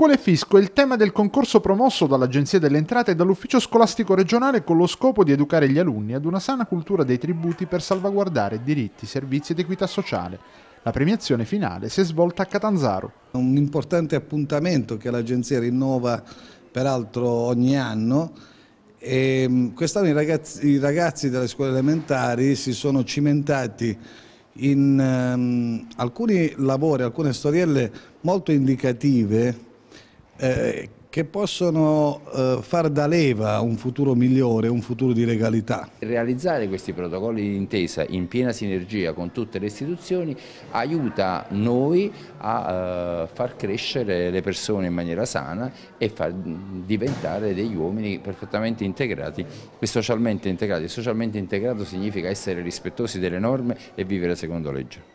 Scuole Fisco è il tema del concorso promosso dall'Agenzia delle Entrate e dall'Ufficio Scolastico Regionale con lo scopo di educare gli alunni ad una sana cultura dei tributi per salvaguardare diritti, servizi ed equità sociale. La premiazione finale si è svolta a Catanzaro. Un importante appuntamento che l'Agenzia rinnova peraltro ogni anno. Ehm, quest'anno i ragazzi, i ragazzi delle scuole elementari si sono cimentati in um, alcuni lavori, alcune storielle molto indicative eh, che possono eh, far da leva un futuro migliore, un futuro di legalità. Realizzare questi protocolli di intesa in piena sinergia con tutte le istituzioni aiuta noi a eh, far crescere le persone in maniera sana e far diventare degli uomini perfettamente integrati e socialmente integrati. Socialmente integrato significa essere rispettosi delle norme e vivere secondo legge.